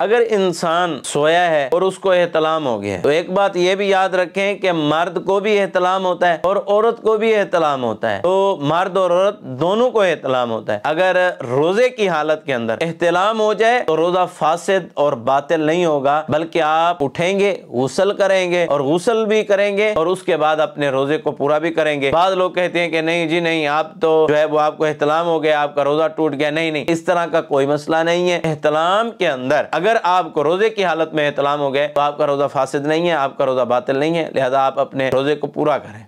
अगर इंसान सोया है और उसको एहतलाम हो गया तो एक बात यह भी याद रखें कि मर्द को भी एहतलाम होता है और औरत को भी एहतलाम होता है तो मर्द और औरत दोनों को एहतलाम होता है अगर रोजे की हालत के अंदर एहतलाम हो जाए तो रोजा फासिद और बातिल नहीं होगा बल्कि आप उठेंगे गुसल करेंगे और गुसल भी करेंगे और उसके बाद अपने रोजे को पूरा भी करेंगे बाद लोग कहते हैं कि नहीं जी नहीं आप तो जो है वो आपको एहतलाम हो गया आपका रोजा टूट गया नहीं नहीं इस तरह का कोई मसला नहीं है एहतलाम के अंदर अगर आपको रोजे की हालत में एहतलाम हो गए तो आपका रोजा फासिद नहीं है आपका रोजा बातिल नहीं है लिहाजा आप अपने रोजे को पूरा करें